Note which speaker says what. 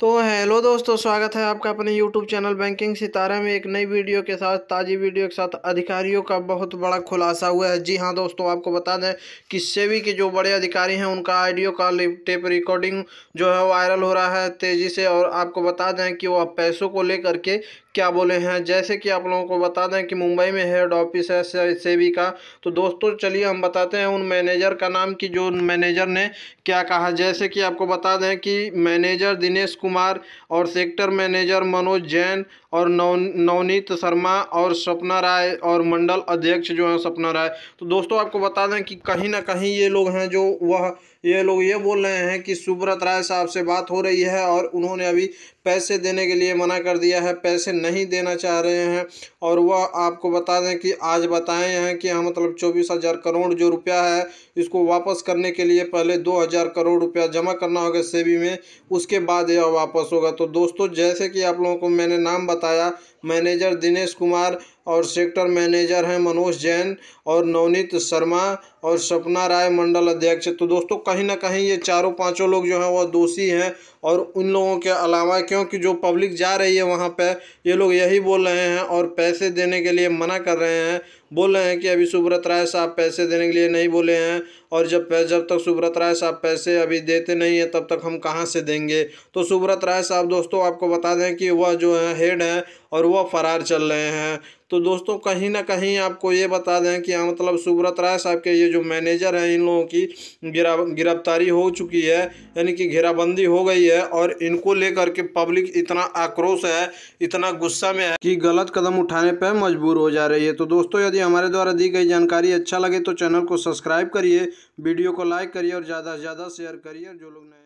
Speaker 1: तो हेलो दोस्तों स्वागत है आपका अपने यूट्यूब चैनल बैंकिंग सितारा में एक नई वीडियो के साथ ताज़ी वीडियो के साथ अधिकारियों का बहुत बड़ा खुलासा हुआ है जी हाँ दोस्तों आपको बता दें कि सेवी के जो बड़े अधिकारी हैं उनका आइडियो का टेप रिकॉर्डिंग जो है वायरल हो रहा है तेज़ी से और आपको बता दें कि वह पैसों को लेकर के क्या बोले हैं जैसे कि आप लोगों को बता दें कि मुंबई में हेड ऑफिस है सेवी का तो दोस्तों चलिए हम बताते हैं उन मैनेजर का नाम कि जो मैनेजर ने क्या कहा जैसे कि आपको बता दें कि मैनेजर दिनेश कुमार और सेक्टर मैनेजर मनोज जैन और नव नवनीत शर्मा और सपना राय और मंडल अध्यक्ष जो हैं सपना राय तो दोस्तों आपको बता दें कि कहीं ना कहीं ये लोग हैं जो वह ये लोग ये बोल रहे हैं कि सुब्रत राय साहब से बात हो रही है और उन्होंने अभी पैसे देने के लिए मना कर दिया है पैसे नहीं देना चाह रहे हैं और वह आपको बता दें कि आज बताए हैं कि हम हाँ, मतलब चौबीस हज़ार करोड़ जो रुपया है इसको वापस करने के लिए पहले दो हज़ार करोड़ रुपया जमा करना होगा सेबी में उसके बाद यह वापस होगा तो दोस्तों जैसे कि आप लोगों को मैंने नाम बताया मैनेजर दिनेश कुमार और सेक्टर मैनेजर हैं मनोज जैन और नवनीत शर्मा और सपना राय मंडल अध्यक्ष तो दोस्तों कहीं ना कहीं ये चारों पांचों लोग जो हैं वह दोषी हैं और उन लोगों के अलावा क्योंकि जो पब्लिक जा रही है वहाँ पे ये लोग यही बोल रहे हैं और पैसे देने के लिए मना कर रहे हैं बोल रहे हैं कि अभी सुब्रत राय साहब पैसे देने के लिए नहीं बोले हैं और जब जब तक सुब्रत राय साहब पैसे अभी देते नहीं हैं तब तक हम कहाँ से देंगे तो सुब्रत राय साहब दोस्तों आपको बता दें कि वह जो है हेड हैं और वह फरार चल रहे हैं तो दोस्तों कहीं ना कहीं आपको ये बता दें कि मतलब सुब्रत राय साहब के ये जो मैनेजर हैं इन लोगों की गिरा गिरफ्तारी हो चुकी है यानी कि घेराबंदी हो गई है और इनको लेकर के पब्लिक इतना आक्रोश है इतना गुस्सा में है कि गलत कदम उठाने पर मजबूर हो जा रही है तो दोस्तों यदि हमारे द्वारा दी गई जानकारी अच्छा लगे तो चैनल को सब्सक्राइब करिए वीडियो को लाइक करिए और ज़्यादा से ज़्यादा शेयर करिए जो लोग नए